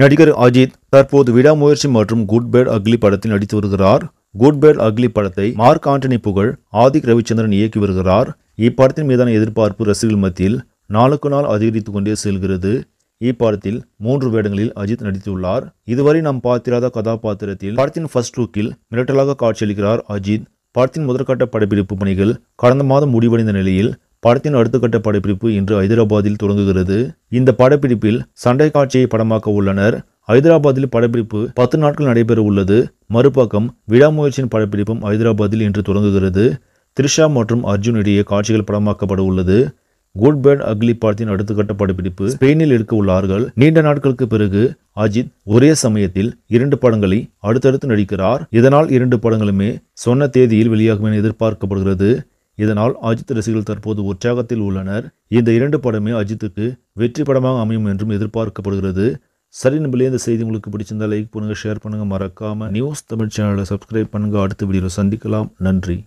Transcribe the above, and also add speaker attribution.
Speaker 1: நடிகர் அஜித் தற்போது விடாமுயற்சி மற்றும் குட் பேட் அக்லி படத்தில் நடித்து வருகிறார் குட் பேட் அக்லி படத்தை மார்க் ஆண்டனி புகழ் ஆதிக் ரவிச்சந்திரன் இயக்கி வருகிறார் இப்படத்தின் மீதான எதிர்பார்ப்பு ரசிகர்கள் மத்தியில் நாளுக்கு நாள் அதிகரித்து கொண்டே செல்கிறது இப்படத்தில் மூன்று வேடங்களில் அஜித் நடித்துள்ளார் இதுவரை நாம் பார்த்திராத கதாபாத்திரத்தில் படத்தின் ஃபர்ஸ்ட் லுக்கில் மிரட்டலாக காட்சியளிக்கிறார் அஜித் படத்தின் முதற்கட்ட படப்பிடிப்பு பணிகள் கடந்த மாதம் முடிவடைந்த நிலையில் படத்தின் அடுத்தகட்ட படப்பிடிப்பு இன்று ஹைதராபாத்தில் தொடங்குகிறது இந்த படப்பிடிப்பில் சண்டை காட்சியை படமாக்க உள்ளனர் ஹைதராபாத்தில் படப்பிடிப்பு பத்து நாட்கள் நடைபெற உள்ளது மறுபக்கம் விழாமுயற்சியின் படப்பிடிப்பும் ஹைதராபாத்தில் இன்று தொடங்குகிறது த்ரிஷா மற்றும் அர்ஜுன் இடையே காட்சிகள் படமாக்கப்பட உள்ளது குட் பேட் அக்லி படத்தின் அடுத்தகட்ட படப்பிடிப்பு ஸ்பெயினில் இருக்க உள்ளார்கள் நீண்ட நாட்களுக்கு பிறகு அஜித் ஒரே சமயத்தில் இரண்டு படங்களை அடுத்தடுத்து நடிக்கிறார் இதனால் இரண்டு படங்களுமே சொன்ன தேதியில் வெளியாகும் என எதிர்பார்க்கப்படுகிறது இதனால் அஜித் ரசிகர்கள் தற்போது உற்சாகத்தில் உள்ளனர் இந்த இரண்டு படமே அஜித்துக்கு வெற்றி படமாக அமையும் என்றும் எதிர்பார்க்கப்படுகிறது சரி நம்பளே இந்த செய்தி உங்களுக்கு பிடிச்சிருந்தால் லைக் பண்ணுங்கள் ஷேர் பண்ணுங்கள் மறக்காமல் நியூஸ் தமிழ் சேனலை சப்ஸ்கிரைப் பண்ணுங்கள் அடுத்த வீடியோவில் சந்திக்கலாம் நன்றி